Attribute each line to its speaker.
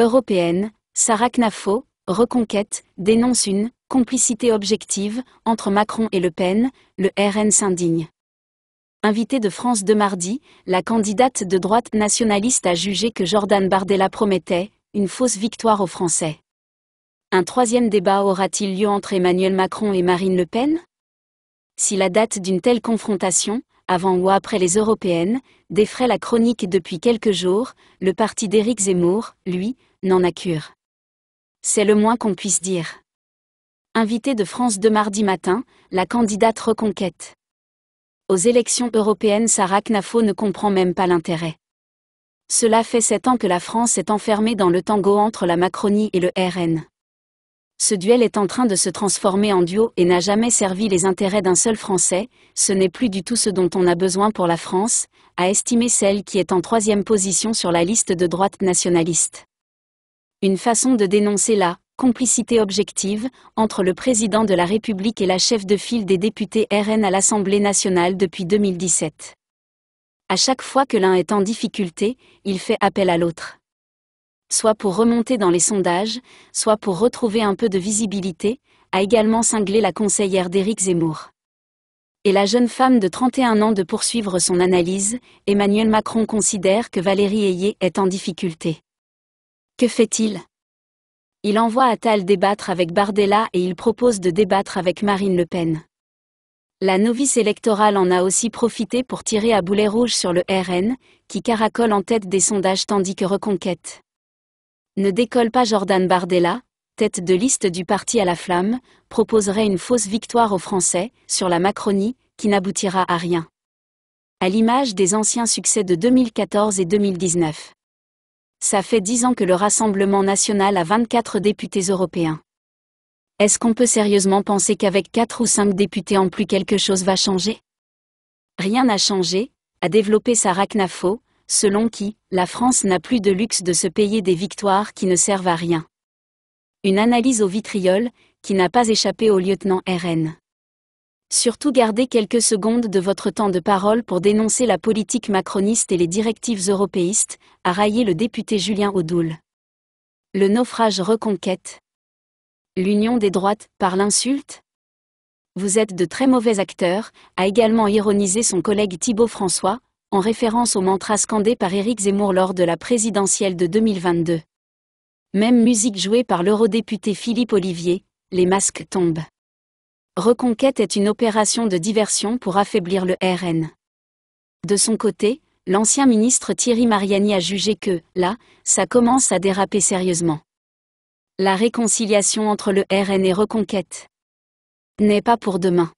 Speaker 1: européenne, Sarah Knafo, Reconquête, dénonce une complicité objective entre Macron et Le Pen, le RN s'indigne. Invitée de France de mardi, la candidate de droite nationaliste a jugé que Jordan Bardella promettait une fausse victoire aux Français. Un troisième débat aura-t-il lieu entre Emmanuel Macron et Marine Le Pen Si la date d'une telle confrontation, avant ou après les européennes, défraie la chronique depuis quelques jours, le parti d'Éric Zemmour, lui, n'en a cure. C'est le moins qu'on puisse dire. Invité de France de mardi matin, la candidate reconquête. Aux élections européennes, Sarah Knafo ne comprend même pas l'intérêt. Cela fait sept ans que la France est enfermée dans le tango entre la Macronie et le RN. Ce duel est en train de se transformer en duo et n'a jamais servi les intérêts d'un seul Français, ce n'est plus du tout ce dont on a besoin pour la France, a estimé celle qui est en troisième position sur la liste de droite nationaliste. Une façon de dénoncer la complicité objective entre le président de la République et la chef de file des députés RN à l'Assemblée nationale depuis 2017. À chaque fois que l'un est en difficulté, il fait appel à l'autre soit pour remonter dans les sondages, soit pour retrouver un peu de visibilité, a également cinglé la conseillère d'Éric Zemmour. Et la jeune femme de 31 ans de poursuivre son analyse, Emmanuel Macron considère que Valérie Ayé est en difficulté. Que fait-il Il envoie Attal débattre avec Bardella et il propose de débattre avec Marine Le Pen. La novice électorale en a aussi profité pour tirer à boulet rouge sur le RN, qui caracole en tête des sondages tandis que Reconquête ne décolle pas Jordan Bardella, tête de liste du parti à la flamme, proposerait une fausse victoire aux Français, sur la Macronie, qui n'aboutira à rien. À l'image des anciens succès de 2014 et 2019. Ça fait dix ans que le Rassemblement national a 24 députés européens. Est-ce qu'on peut sérieusement penser qu'avec 4 ou 5 députés en plus quelque chose va changer Rien n'a changé, a développé Sarah Knafo, selon qui la France n'a plus de luxe de se payer des victoires qui ne servent à rien. Une analyse au vitriol, qui n'a pas échappé au lieutenant RN. Surtout gardez quelques secondes de votre temps de parole pour dénoncer la politique macroniste et les directives européistes, a raillé le député Julien Audoul. Le naufrage reconquête. L'union des droites, par l'insulte Vous êtes de très mauvais acteurs, a également ironisé son collègue Thibault François, en référence au mantra scandé par Éric Zemmour lors de la présidentielle de 2022. Même musique jouée par l'eurodéputé Philippe Olivier, les masques tombent. Reconquête est une opération de diversion pour affaiblir le RN. De son côté, l'ancien ministre Thierry Mariani a jugé que, là, ça commence à déraper sérieusement. La réconciliation entre le RN et Reconquête n'est pas pour demain.